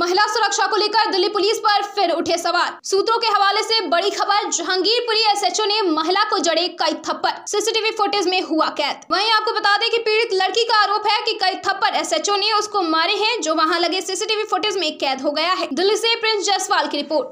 महिला सुरक्षा को लेकर दिल्ली पुलिस पर फिर उठे सवाल सूत्रों के हवाले से बड़ी खबर जहांगीरपुरी एसएचओ ने महिला को जड़े कई थप्पड़ सीसीटीवी फुटेज में हुआ कैद वहीं आपको बता दें कि पीड़ित लड़की का आरोप है कि कई थप्पड़ एसएचओ ने उसको मारे हैं जो वहां लगे सीसीटीवी फुटेज में कैद हो गया है दिल्ली से प्रिंस जायसवाल की रिपोर्ट